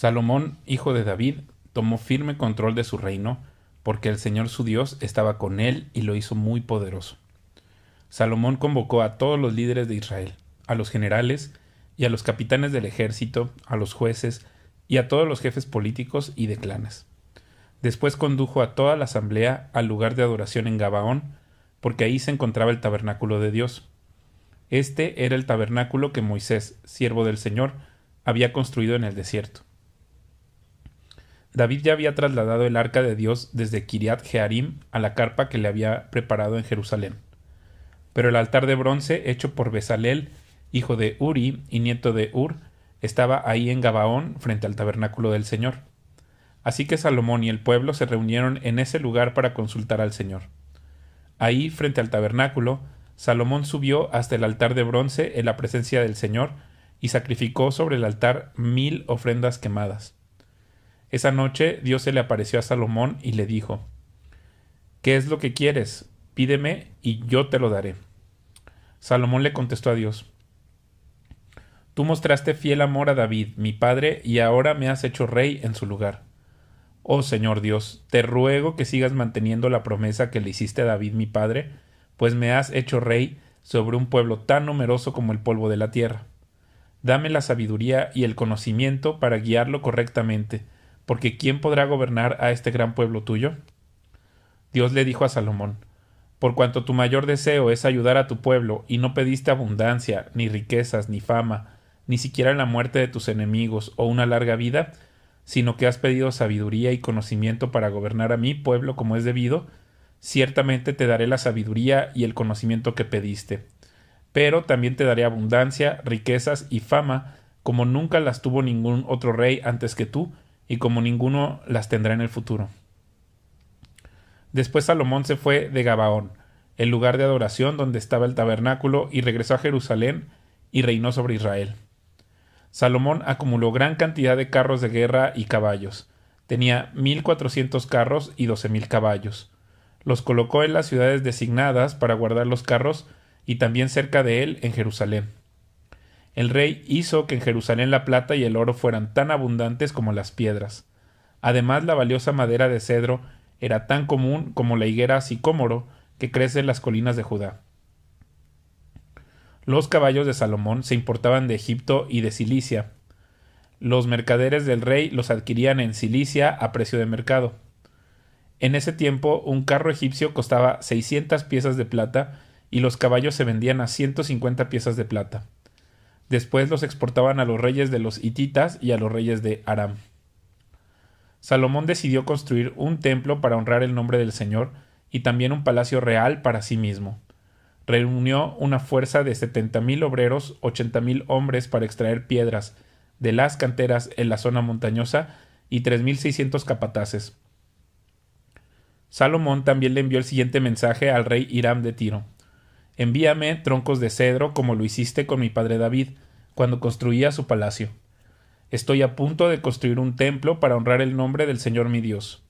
Salomón, hijo de David, tomó firme control de su reino, porque el Señor su Dios estaba con él y lo hizo muy poderoso. Salomón convocó a todos los líderes de Israel, a los generales y a los capitanes del ejército, a los jueces y a todos los jefes políticos y de clanes. Después condujo a toda la asamblea al lugar de adoración en Gabaón, porque ahí se encontraba el tabernáculo de Dios. Este era el tabernáculo que Moisés, siervo del Señor, había construido en el desierto. David ya había trasladado el arca de Dios desde Kiriat Jearim a la carpa que le había preparado en Jerusalén. Pero el altar de bronce hecho por Besalel, hijo de Uri y nieto de Ur, estaba ahí en Gabaón frente al tabernáculo del Señor. Así que Salomón y el pueblo se reunieron en ese lugar para consultar al Señor. Ahí, frente al tabernáculo, Salomón subió hasta el altar de bronce en la presencia del Señor y sacrificó sobre el altar mil ofrendas quemadas. Esa noche Dios se le apareció a Salomón y le dijo, ¿Qué es lo que quieres? Pídeme y yo te lo daré. Salomón le contestó a Dios, Tú mostraste fiel amor a David, mi padre, y ahora me has hecho rey en su lugar. Oh Señor Dios, te ruego que sigas manteniendo la promesa que le hiciste a David, mi padre, pues me has hecho rey sobre un pueblo tan numeroso como el polvo de la tierra. Dame la sabiduría y el conocimiento para guiarlo correctamente, porque ¿quién podrá gobernar a este gran pueblo tuyo? Dios le dijo a Salomón, por cuanto tu mayor deseo es ayudar a tu pueblo, y no pediste abundancia, ni riquezas, ni fama, ni siquiera la muerte de tus enemigos o una larga vida, sino que has pedido sabiduría y conocimiento para gobernar a mi pueblo como es debido, ciertamente te daré la sabiduría y el conocimiento que pediste. Pero también te daré abundancia, riquezas y fama, como nunca las tuvo ningún otro rey antes que tú, y como ninguno las tendrá en el futuro. Después Salomón se fue de Gabaón, el lugar de adoración donde estaba el tabernáculo, y regresó a Jerusalén y reinó sobre Israel. Salomón acumuló gran cantidad de carros de guerra y caballos. Tenía mil cuatrocientos carros y doce mil caballos. Los colocó en las ciudades designadas para guardar los carros y también cerca de él en Jerusalén el rey hizo que en Jerusalén la plata y el oro fueran tan abundantes como las piedras. Además, la valiosa madera de cedro era tan común como la higuera sicómoro que crece en las colinas de Judá. Los caballos de Salomón se importaban de Egipto y de Cilicia. Los mercaderes del rey los adquirían en Cilicia a precio de mercado. En ese tiempo, un carro egipcio costaba 600 piezas de plata y los caballos se vendían a 150 piezas de plata. Después los exportaban a los reyes de los hititas y a los reyes de Aram. Salomón decidió construir un templo para honrar el nombre del Señor y también un palacio real para sí mismo. Reunió una fuerza de setenta mil obreros, ochenta mil hombres para extraer piedras de las canteras en la zona montañosa y tres mil seiscientos capataces. Salomón también le envió el siguiente mensaje al rey Hiram de Tiro. Envíame troncos de cedro como lo hiciste con mi padre David, cuando construía su palacio. Estoy a punto de construir un templo para honrar el nombre del Señor mi Dios.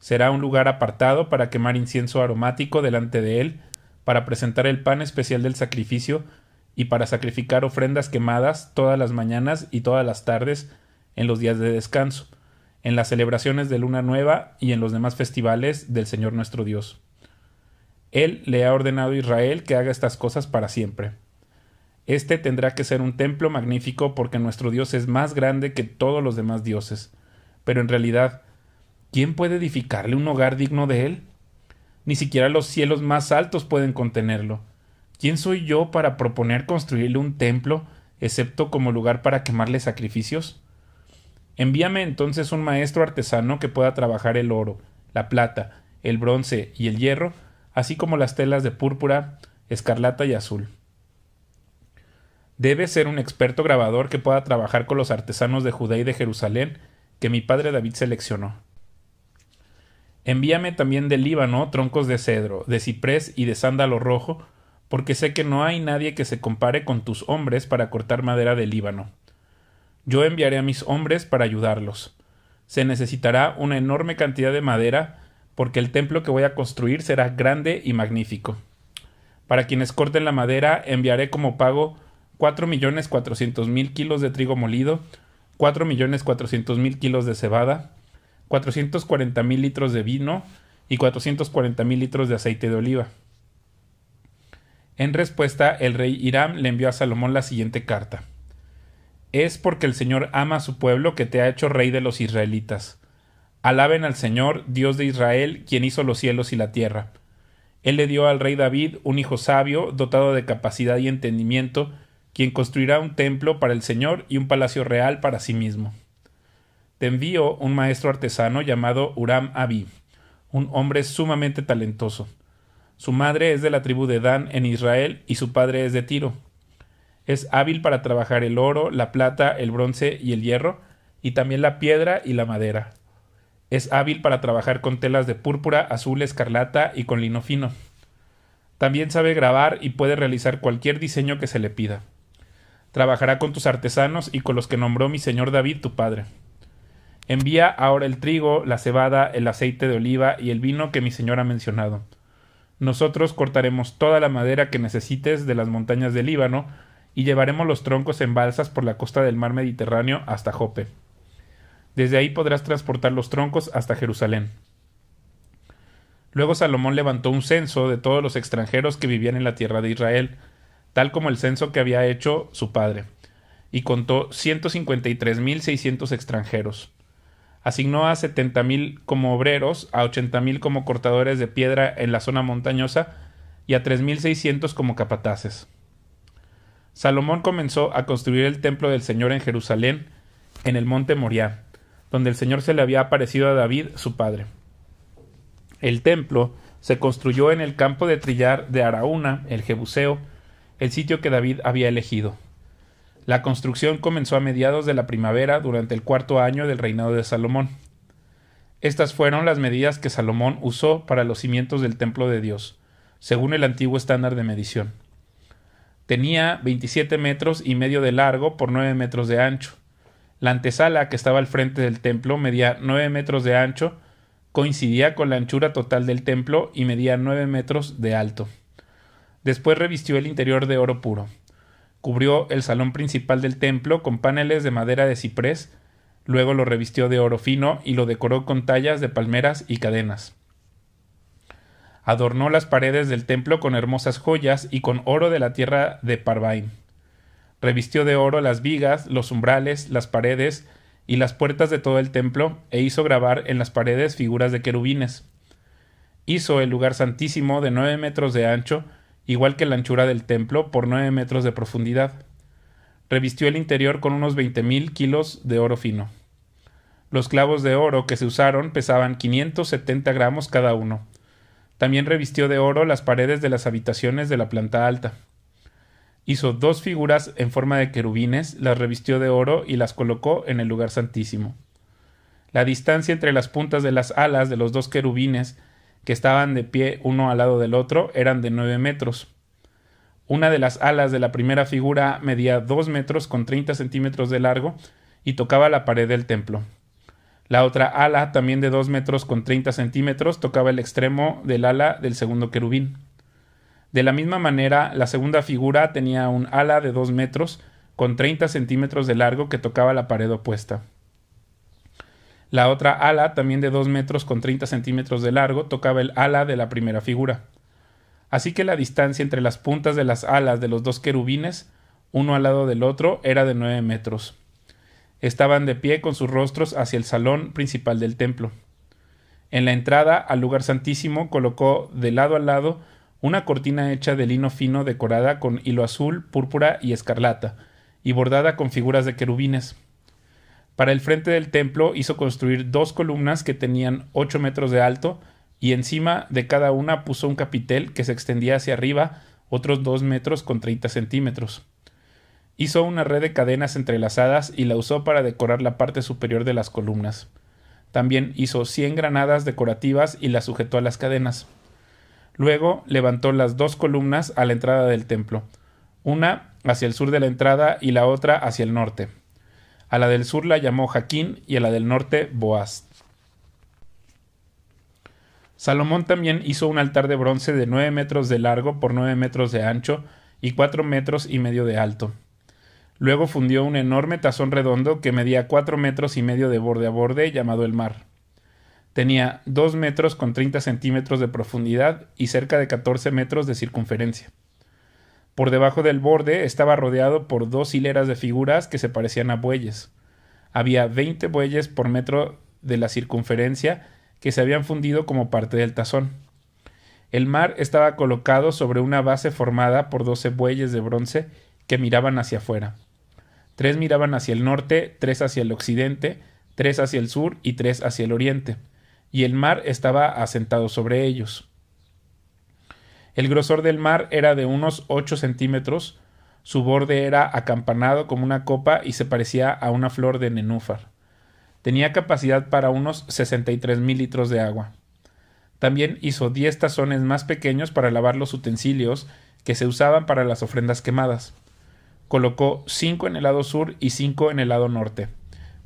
Será un lugar apartado para quemar incienso aromático delante de él, para presentar el pan especial del sacrificio y para sacrificar ofrendas quemadas todas las mañanas y todas las tardes en los días de descanso, en las celebraciones de luna nueva y en los demás festivales del Señor nuestro Dios. Él le ha ordenado a Israel que haga estas cosas para siempre. Este tendrá que ser un templo magnífico porque nuestro Dios es más grande que todos los demás dioses. Pero en realidad, ¿quién puede edificarle un hogar digno de él? Ni siquiera los cielos más altos pueden contenerlo. ¿Quién soy yo para proponer construirle un templo, excepto como lugar para quemarle sacrificios? Envíame entonces un maestro artesano que pueda trabajar el oro, la plata, el bronce y el hierro, así como las telas de púrpura, escarlata y azul. Debe ser un experto grabador que pueda trabajar con los artesanos de Judá y de Jerusalén que mi padre David seleccionó. Envíame también del Líbano troncos de cedro, de ciprés y de sándalo rojo, porque sé que no hay nadie que se compare con tus hombres para cortar madera del Líbano. Yo enviaré a mis hombres para ayudarlos. Se necesitará una enorme cantidad de madera porque el templo que voy a construir será grande y magnífico. Para quienes corten la madera, enviaré como pago cuatro millones cuatrocientos mil kilos de trigo molido, millones mil kilos de cebada, mil litros de vino y mil litros de aceite de oliva. En respuesta, el rey Hiram le envió a Salomón la siguiente carta. Es porque el Señor ama a su pueblo que te ha hecho rey de los israelitas Alaben al Señor, Dios de Israel, quien hizo los cielos y la tierra. Él le dio al rey David un hijo sabio, dotado de capacidad y entendimiento, quien construirá un templo para el Señor y un palacio real para sí mismo. Te envío un maestro artesano llamado Uram Abi, un hombre sumamente talentoso. Su madre es de la tribu de Dan en Israel y su padre es de Tiro. Es hábil para trabajar el oro, la plata, el bronce y el hierro, y también la piedra y la madera. Es hábil para trabajar con telas de púrpura, azul, escarlata y con lino fino. También sabe grabar y puede realizar cualquier diseño que se le pida. Trabajará con tus artesanos y con los que nombró mi señor David tu padre. Envía ahora el trigo, la cebada, el aceite de oliva y el vino que mi señor ha mencionado. Nosotros cortaremos toda la madera que necesites de las montañas del Líbano y llevaremos los troncos en balsas por la costa del mar Mediterráneo hasta Jope. Desde ahí podrás transportar los troncos hasta Jerusalén. Luego Salomón levantó un censo de todos los extranjeros que vivían en la tierra de Israel, tal como el censo que había hecho su padre, y contó 153.600 extranjeros. Asignó a 70.000 como obreros, a 80.000 como cortadores de piedra en la zona montañosa y a 3.600 como capataces. Salomón comenzó a construir el templo del Señor en Jerusalén, en el monte Moriah donde el Señor se le había aparecido a David, su padre. El templo se construyó en el campo de trillar de Araúna, el Jebuseo, el sitio que David había elegido. La construcción comenzó a mediados de la primavera durante el cuarto año del reinado de Salomón. Estas fueron las medidas que Salomón usó para los cimientos del templo de Dios, según el antiguo estándar de medición. Tenía 27 metros y medio de largo por 9 metros de ancho. La antesala, que estaba al frente del templo, medía 9 metros de ancho, coincidía con la anchura total del templo y medía 9 metros de alto. Después revistió el interior de oro puro. Cubrió el salón principal del templo con paneles de madera de ciprés, luego lo revistió de oro fino y lo decoró con tallas de palmeras y cadenas. Adornó las paredes del templo con hermosas joyas y con oro de la tierra de Parvaim revistió de oro las vigas, los umbrales, las paredes y las puertas de todo el templo, e hizo grabar en las paredes figuras de querubines. Hizo el lugar santísimo de nueve metros de ancho, igual que la anchura del templo, por nueve metros de profundidad. Revistió el interior con unos veinte mil kilos de oro fino. Los clavos de oro que se usaron pesaban 570 gramos cada uno. También revistió de oro las paredes de las habitaciones de la planta alta hizo dos figuras en forma de querubines, las revistió de oro y las colocó en el lugar santísimo. La distancia entre las puntas de las alas de los dos querubines que estaban de pie uno al lado del otro eran de nueve metros. Una de las alas de la primera figura medía dos metros con treinta centímetros de largo y tocaba la pared del templo. La otra ala, también de dos metros con treinta centímetros, tocaba el extremo del ala del segundo querubín. De la misma manera, la segunda figura tenía un ala de 2 metros con 30 centímetros de largo que tocaba la pared opuesta. La otra ala, también de 2 metros con 30 centímetros de largo, tocaba el ala de la primera figura. Así que la distancia entre las puntas de las alas de los dos querubines, uno al lado del otro, era de 9 metros. Estaban de pie con sus rostros hacia el salón principal del templo. En la entrada al lugar santísimo colocó de lado a lado una cortina hecha de lino fino decorada con hilo azul, púrpura y escarlata, y bordada con figuras de querubines. Para el frente del templo hizo construir dos columnas que tenían ocho metros de alto, y encima de cada una puso un capitel que se extendía hacia arriba otros dos metros con treinta centímetros. Hizo una red de cadenas entrelazadas y la usó para decorar la parte superior de las columnas. También hizo cien granadas decorativas y las sujetó a las cadenas. Luego levantó las dos columnas a la entrada del templo, una hacia el sur de la entrada y la otra hacia el norte. A la del sur la llamó Jaquín y a la del norte Boaz. Salomón también hizo un altar de bronce de nueve metros de largo por nueve metros de ancho y cuatro metros y medio de alto. Luego fundió un enorme tazón redondo que medía cuatro metros y medio de borde a borde llamado el mar tenía 2 metros con 30 centímetros de profundidad y cerca de 14 metros de circunferencia. Por debajo del borde estaba rodeado por dos hileras de figuras que se parecían a bueyes. Había 20 bueyes por metro de la circunferencia que se habían fundido como parte del tazón. El mar estaba colocado sobre una base formada por 12 bueyes de bronce que miraban hacia afuera. Tres miraban hacia el norte, tres hacia el occidente, tres hacia el sur y tres hacia el oriente y el mar estaba asentado sobre ellos. El grosor del mar era de unos 8 centímetros, su borde era acampanado como una copa y se parecía a una flor de nenúfar. Tenía capacidad para unos 63 mil litros de agua. También hizo 10 tazones más pequeños para lavar los utensilios que se usaban para las ofrendas quemadas. Colocó 5 en el lado sur y 5 en el lado norte,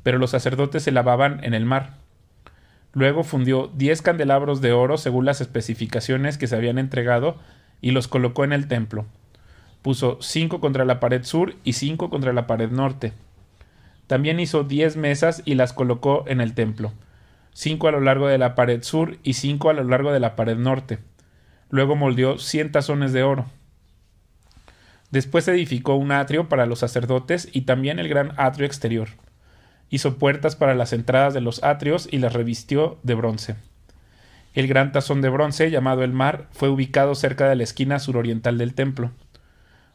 pero los sacerdotes se lavaban en el mar. Luego fundió diez candelabros de oro según las especificaciones que se habían entregado y los colocó en el templo. Puso cinco contra la pared sur y cinco contra la pared norte. También hizo diez mesas y las colocó en el templo. Cinco a lo largo de la pared sur y cinco a lo largo de la pared norte. Luego moldeó cien tazones de oro. Después edificó un atrio para los sacerdotes y también el gran atrio exterior hizo puertas para las entradas de los atrios y las revistió de bronce. El gran tazón de bronce, llamado el mar, fue ubicado cerca de la esquina suroriental del templo.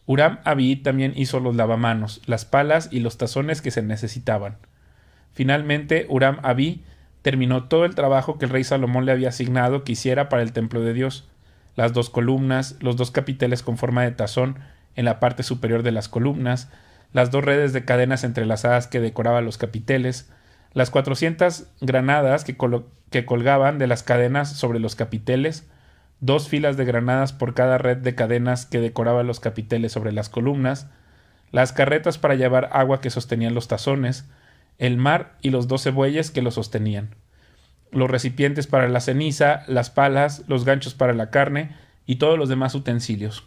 Uram Abí también hizo los lavamanos, las palas y los tazones que se necesitaban. Finalmente, Uram Abí terminó todo el trabajo que el rey Salomón le había asignado que hiciera para el templo de Dios: las dos columnas, los dos capiteles con forma de tazón en la parte superior de las columnas, las dos redes de cadenas entrelazadas que decoraban los capiteles, las 400 granadas que, que, colgaban de las cadenas sobre los capiteles, dos filas de granadas por cada red de cadenas que decoraban los capiteles sobre las columnas, las carretas para llevar agua que sostenían los tazones, el mar y los doce bueyes que lo sostenían, los recipientes para la ceniza, las palas, los ganchos para la carne y todos los demás utensilios.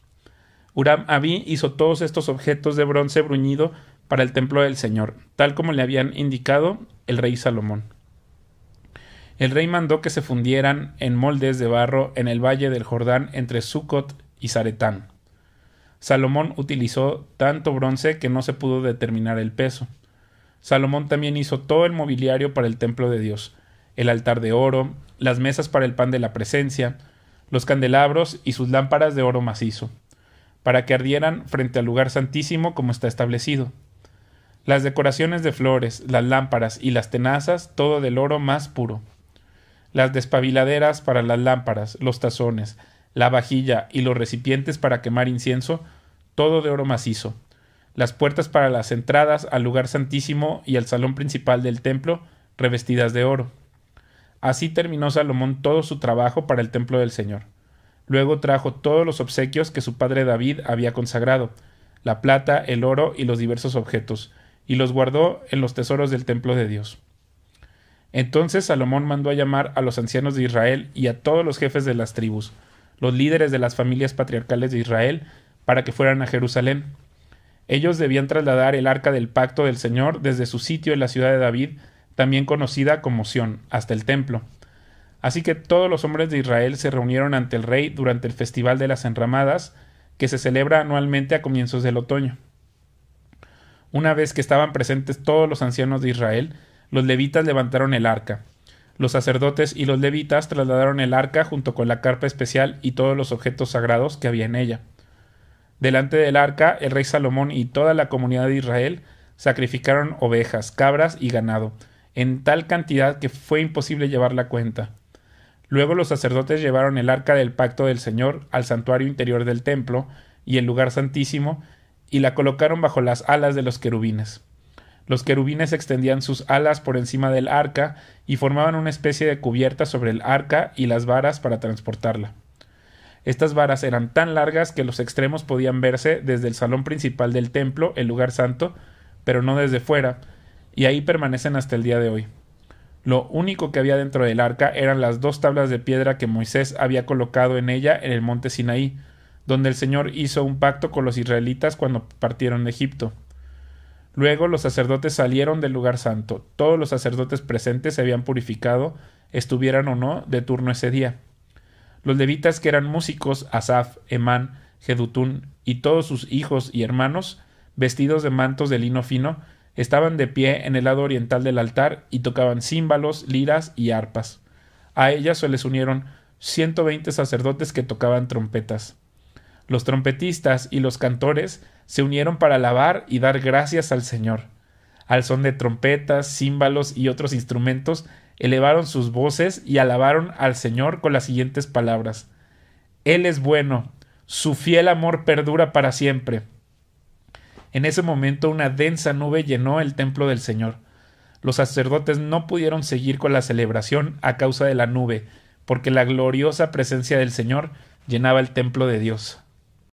Uram Abi hizo todos estos objetos de bronce bruñido para el templo del Señor, tal como le habían indicado el rey Salomón. El rey mandó que se fundieran en moldes de barro en el valle del Jordán entre Sucot y Zaretán. Salomón utilizó tanto bronce que no se pudo determinar el peso. Salomón también hizo todo el mobiliario para el templo de Dios, el altar de oro, las mesas para el pan de la presencia, los candelabros y sus lámparas de oro macizo para que ardieran frente al lugar santísimo como está establecido. Las decoraciones de flores, las lámparas y las tenazas, todo del oro más puro. Las despabiladeras para las lámparas, los tazones, la vajilla y los recipientes para quemar incienso, todo de oro macizo. Las puertas para las entradas al lugar santísimo y al salón principal del templo, revestidas de oro. Así terminó Salomón todo su trabajo para el templo del Señor. Luego trajo todos los obsequios que su padre David había consagrado, la plata, el oro y los diversos objetos, y los guardó en los tesoros del templo de Dios. Entonces Salomón mandó a llamar a los ancianos de Israel y a todos los jefes de las tribus, los líderes de las familias patriarcales de Israel, para que fueran a Jerusalén. Ellos debían trasladar el arca del pacto del Señor desde su sitio en la ciudad de David, también conocida como Sión, hasta el templo. Así que todos los hombres de Israel se reunieron ante el rey durante el Festival de las Enramadas, que se celebra anualmente a comienzos del otoño. Una vez que estaban presentes todos los ancianos de Israel, los levitas levantaron el arca. Los sacerdotes y los levitas trasladaron el arca junto con la carpa especial y todos los objetos sagrados que había en ella. Delante del arca, el rey Salomón y toda la comunidad de Israel sacrificaron ovejas, cabras y ganado, en tal cantidad que fue imposible llevar la cuenta. Luego los sacerdotes llevaron el arca del pacto del Señor al santuario interior del templo y el lugar santísimo, y la colocaron bajo las alas de los querubines. Los querubines extendían sus alas por encima del arca y formaban una especie de cubierta sobre el arca y las varas para transportarla. Estas varas eran tan largas que los extremos podían verse desde el salón principal del templo, el lugar santo, pero no desde fuera, y ahí permanecen hasta el día de hoy. Lo único que había dentro del arca eran las dos tablas de piedra que Moisés había colocado en ella en el monte Sinaí, donde el Señor hizo un pacto con los israelitas cuando partieron de Egipto. Luego los sacerdotes salieron del lugar santo. Todos los sacerdotes presentes se habían purificado, estuvieran o no de turno ese día. Los levitas que eran músicos, Asaf, Emán, Jedutún y todos sus hijos y hermanos, vestidos de mantos de lino fino, Estaban de pie en el lado oriental del altar y tocaban címbalos, liras y arpas. A ellas se les unieron 120 sacerdotes que tocaban trompetas. Los trompetistas y los cantores se unieron para alabar y dar gracias al Señor. Al son de trompetas, címbalos y otros instrumentos, elevaron sus voces y alabaron al Señor con las siguientes palabras. Él es bueno, su fiel amor perdura para siempre. En ese momento una densa nube llenó el templo del Señor. Los sacerdotes no pudieron seguir con la celebración a causa de la nube, porque la gloriosa presencia del Señor llenaba el templo de Dios.